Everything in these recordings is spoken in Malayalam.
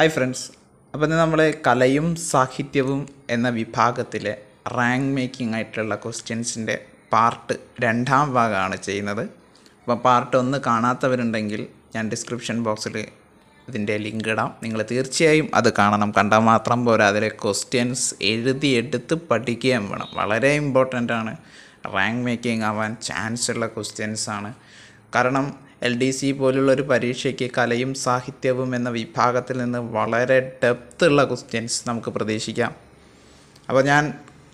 ഹായ് ഫ്രണ്ട്സ് അപ്പോൾ നമ്മൾ കലയും സാഹിത്യവും എന്ന വിഭാഗത്തിലെ റാങ്ക് മേക്കിംഗ് ആയിട്ടുള്ള ക്വസ്റ്റ്യൻസിൻ്റെ പാർട്ട് രണ്ടാം ഭാഗമാണ് ചെയ്യുന്നത് അപ്പോൾ പാർട്ട് ഒന്ന് കാണാത്തവരുണ്ടെങ്കിൽ ഞാൻ ഡിസ്ക്രിപ്ഷൻ ബോക്സിൽ ഇതിൻ്റെ ലിങ്ക് ഇടാം നിങ്ങൾ തീർച്ചയായും അത് കാണണം കണ്ടാൽ മാത്രം പോരാ അതിലെ ക്വസ്റ്റ്യൻസ് എഴുതിയെടുത്ത് പഠിക്കുകയും വേണം വളരെ ഇമ്പോർട്ടൻ്റ് ആണ് റാങ്ക് മേക്കിംഗ് ആവാൻ ചാൻസ് ഉള്ള ക്വസ്റ്റ്യൻസാണ് കാരണം എൽ ഡി സി പോലുള്ള ഒരു പരീക്ഷയ്ക്ക് കലയും സാഹിത്യവും എന്ന വിഭാഗത്തിൽ നിന്ന് വളരെ ഡെപ്ത് ഉള്ള ക്വസ്റ്റ്യൻസ് നമുക്ക് പ്രതീക്ഷിക്കാം അപ്പോൾ ഞാൻ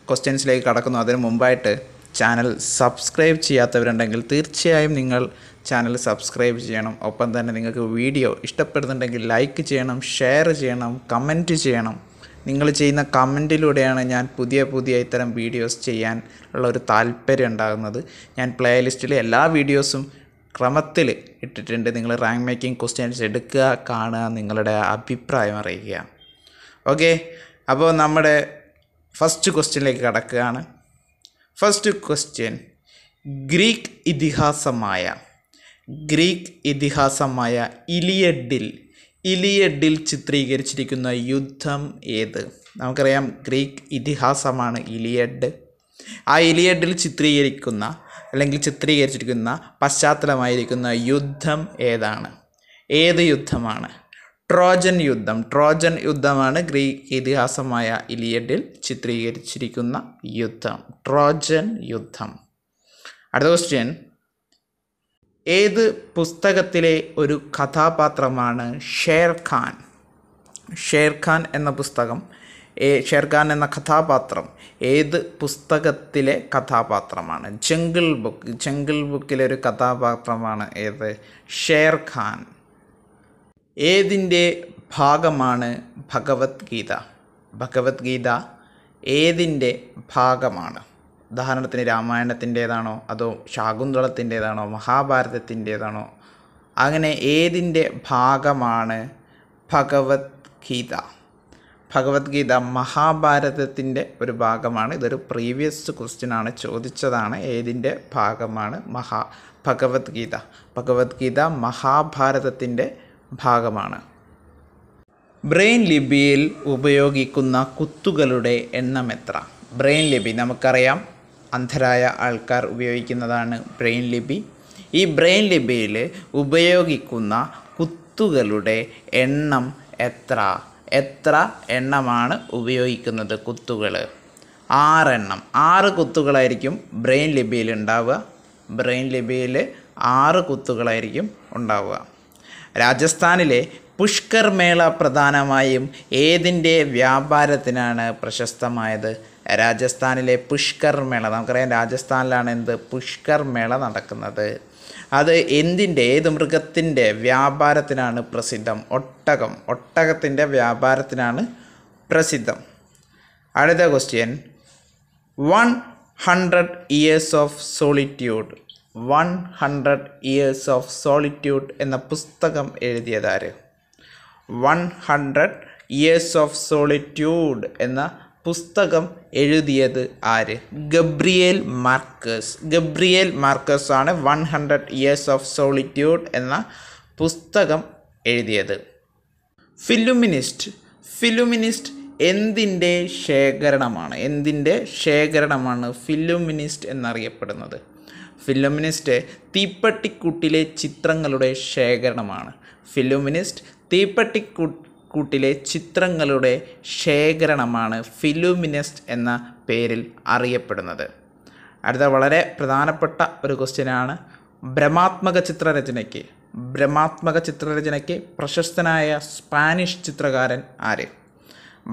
ക്വസ്റ്റ്യൻസിലേക്ക് കടക്കുന്നു അതിന് മുമ്പായിട്ട് ചാനൽ സബ്സ്ക്രൈബ് ചെയ്യാത്തവരുണ്ടെങ്കിൽ തീർച്ചയായും നിങ്ങൾ ചാനൽ സബ്സ്ക്രൈബ് ചെയ്യണം ഒപ്പം തന്നെ നിങ്ങൾക്ക് വീഡിയോ ഇഷ്ടപ്പെടുന്നുണ്ടെങ്കിൽ ലൈക്ക് ചെയ്യണം ഷെയർ ചെയ്യണം കമൻറ്റ് ചെയ്യണം നിങ്ങൾ ചെയ്യുന്ന കമൻറ്റിലൂടെയാണ് ഞാൻ പുതിയ പുതിയ ഇത്തരം വീഡിയോസ് ചെയ്യാൻ ഉള്ള ഒരു താല്പര്യം ഉണ്ടാകുന്നത് ഞാൻ പ്ലേലിസ്റ്റിലെ എല്ലാ വീഡിയോസും ക്രമത്തിൽ ഇട്ടിട്ടുണ്ട് നിങ്ങൾ റാങ്ക് മേക്കിംഗ് ക്വസ്റ്റ്യൻസ് എടുക്കുക കാണുക നിങ്ങളുടെ അഭിപ്രായം അറിയിക്കുക ഓക്കെ അപ്പോൾ നമ്മുടെ ഫസ്റ്റ് ക്വസ്റ്റ്യനിലേക്ക് കടക്കുകയാണ് ഫസ്റ്റ് ക്വസ്റ്റ്യൻ ഗ്രീക്ക് ഇതിഹാസമായ ഗ്രീക്ക് ഇതിഹാസമായ ഇലിയഡിൽ ഇലിയഡിൽ ചിത്രീകരിച്ചിരിക്കുന്ന യുദ്ധം ഏത് നമുക്കറിയാം ഗ്രീക്ക് ഇതിഹാസമാണ് ഇലിയഡ് ആ ഇലിയഡിൽ ചിത്രീകരിക്കുന്ന അല്ലെങ്കിൽ ചിത്രീകരിച്ചിരിക്കുന്ന പശ്ചാത്തലമായിരിക്കുന്ന യുദ്ധം ഏതാണ് ഏത് യുദ്ധമാണ് ട്രോജൻ യുദ്ധം ട്രോജൻ യുദ്ധമാണ് ഗ്രീക്ക് ഇതിഹാസമായ ഇലിയഡിൽ ചിത്രീകരിച്ചിരിക്കുന്ന യുദ്ധം ട്രോജൻ യുദ്ധം അടുത്ത ക്വസ്റ്റ്യൻ ഏത് പുസ്തകത്തിലെ ഒരു കഥാപാത്രമാണ് ഷേർഖാൻ ഷേർഖാൻ എന്ന പുസ്തകം ഷെർഖാൻ എന്ന കഥാപാത്രം ഏത് പുസ്തകത്തിലെ കഥാപാത്രമാണ് ജംഗിൾ ബുക്ക് ജംഗിൾ ബുക്കിലെ ഒരു കഥാപാത്രമാണ് ഏത് ഷേർഖാൻ ഏതിൻ്റെ ഭാഗമാണ് ഭഗവത്ഗീത ഭഗവത്ഗീത ഏതിൻ്റെ ഭാഗമാണ് ഉദാഹരണത്തിന് രാമായണത്തിൻ്റേതാണോ അതോ ശാകുന്തളത്തിൻ്റേതാണോ മഹാഭാരതത്തിൻ്റേതാണോ അങ്ങനെ ഏതിൻ്റെ ഭാഗമാണ് ഭഗവത്ഗീത ഭഗവത്ഗീത മഹാഭാരതത്തിൻ്റെ ഒരു ഭാഗമാണ് ഇതൊരു പ്രീവിയസ് ക്വസ്റ്റ്യൻ ആണ് ചോദിച്ചതാണ് ഏതിൻ്റെ ഭാഗമാണ് മഹാ ഭഗവത്ഗീത ഭഗവത്ഗീത മഹാഭാരതത്തിൻ്റെ ഭാഗമാണ് ബ്രെയിൻ ലിപിയിൽ ഉപയോഗിക്കുന്ന കുത്തുകളുടെ എണ്ണം എത്ര ബ്രെയിൻ ലിപി നമുക്കറിയാം അന്ധരായ ആൾക്കാർ ഉപയോഗിക്കുന്നതാണ് ബ്രെയിൻ ലിപി ഈ ബ്രെയിൻ ലിപിയിൽ ഉപയോഗിക്കുന്ന കുത്തുകളുടെ എണ്ണം എത്ര എത്ര എണ്ണമാണ് ഉപയോഗിക്കുന്നത് കുത്തുകൾ ആറെണ്ണം ആറ് കുത്തുകളായിരിക്കും ബ്രെയിൻ ലിബിയിൽ ഉണ്ടാവുക ബ്രെയിൻ ലിബിയിൽ ആറ് കുത്തുകളായിരിക്കും ഉണ്ടാവുക രാജസ്ഥാനിലെ പുഷ്കർ മേള പ്രധാനമായും ഏതിൻ്റെ വ്യാപാരത്തിനാണ് പ്രശസ്തമായത് രാജസ്ഥാനിലെ പുഷ്കർ മേള നമുക്കറിയാം രാജസ്ഥാനിലാണ് എന്ത് പുഷ്കർ മേള നടക്കുന്നത് അത് എന്തിൻ്റെ ഏത് മൃഗത്തിൻ്റെ വ്യാപാരത്തിനാണ് പ്രസിദ്ധം ഒട്ടകം ഒട്ടകത്തിൻ്റെ വ്യാപാരത്തിനാണ് പ്രസിദ്ധം അടുത്ത question one hundred years of solitude one hundred years of solitude എന്ന പുസ്തകം എഴുതിയതാര് one hundred years of solitude എന്ന പുസ്തകം എഴുതിയത് ആര് ഗബ്രിയേൽ മാർക്കസ് ഗബ്രിയേൽ മാർക്കസ് ആണ് one hundred years of solitude എന്ന പുസ്തകം എഴുതിയത് ഫിലുമിനിസ്റ്റ് ഫിലുമിനിസ്റ്റ് എന്തിൻ്റെ ശേഖരണമാണ് എന്തിൻ്റെ ശേഖരണമാണ് ഫിലുമിനിസ്റ്റ് എന്നറിയപ്പെടുന്നത് ഫിലുമിനിസ്റ്റ് തീപ്പട്ടിക്കുട്ടിലെ ചിത്രങ്ങളുടെ ശേഖരണമാണ് ഫിലുമിനിസ്റ്റ് തീപ്പട്ടിക്കൂട്ട് കൂട്ടിലെ ചിത്രങ്ങളുടെ ശേഖരണമാണ് ഫിലുമിനസ്റ്റ് എന്ന പേരിൽ അറിയപ്പെടുന്നത് അടുത്ത വളരെ പ്രധാനപ്പെട്ട ഒരു ക്വസ്റ്റ്യനാണ് ഭ്രമാത്മക ചിത്രരചനയ്ക്ക് ഭ്രമാത്മക ചിത്രരചനയ്ക്ക് പ്രശസ്തനായ സ്പാനിഷ് ചിത്രകാരൻ ആര്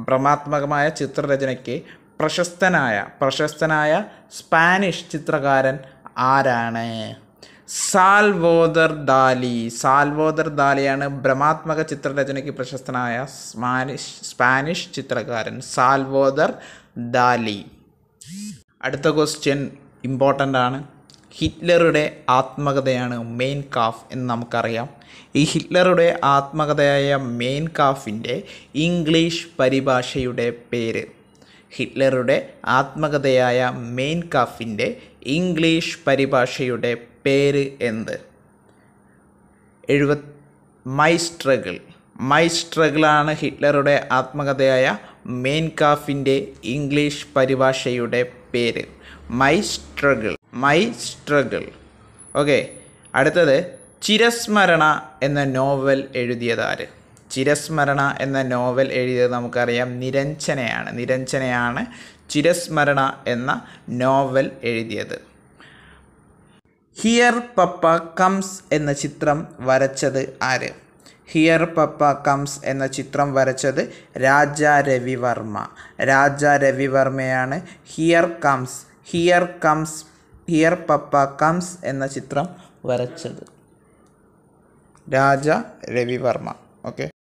ഭ്രമാത്മകമായ ചിത്രരചനയ്ക്ക് പ്രശസ്തനായ പ്രശസ്തനായ സ്പാനിഷ് ചിത്രകാരൻ ആരാണ് സാൽവോദർ ദാലി സാൽവോദർ ദാലിയാണ് ഭ്രമാത്മക ചിത്രരചനയ്ക്ക് പ്രശസ്തനായ സ്പാനിഷ് സ്പാനിഷ് ചിത്രകാരൻ സാൽവോദർ ദാലി അടുത്ത ക്വസ്റ്റ്യൻ ഇമ്പോർട്ടൻ്റ് ആണ് ഹിറ്റ്ലറുടെ ആത്മകഥയാണ് മെയിൻ കാഫ് എന്ന് നമുക്കറിയാം ഈ ഹിറ്റ്ലറുടെ ആത്മകഥയായ മെയിൻ കാഫിൻ്റെ ഇംഗ്ലീഷ് പരിഭാഷയുടെ പേര് ഹിറ്റ്ലറുടെ ആത്മകഥയായ മെയിൻ കാഫിൻ്റെ ഇംഗ്ലീഷ് പരിഭാഷയുടെ പേര് എന്ത് എഴുപ മൈ സ്ട്രഗിൾ മൈ സ്ട്രഗിളാണ് ഹിറ്റ്ലറുടെ ആത്മകഥയായ മെയിൻ കാഫിൻ്റെ ഇംഗ്ലീഷ് പരിഭാഷയുടെ പേര് my struggle my struggle okay അടുത്തത് ചിരസ്മരണ എന്ന നോവൽ എഴുതിയത് ചിരസ്മരണ എന്ന നോവൽ എഴുതിയത് നമുക്കറിയാം നിരഞ്ജനയാണ് നിരഞ്ജനയാണ് ചിരസ്മരണ എന്ന നോവൽ എഴുതിയത് ഹിയർ പപ്പ കംസ് എന്ന ചിത്രം വരച്ചത് ആര് ഹിയർ പപ്പ കംസ് എന്ന ചിത്രം വരച്ചത് രാജ രവിവർമ്മ രാജ രവിവർമ്മയാണ് here comes here comes here papa comes എന്ന ചിത്രം വരച്ചത് രാജ രവിവർമ്മ ഓക്കെ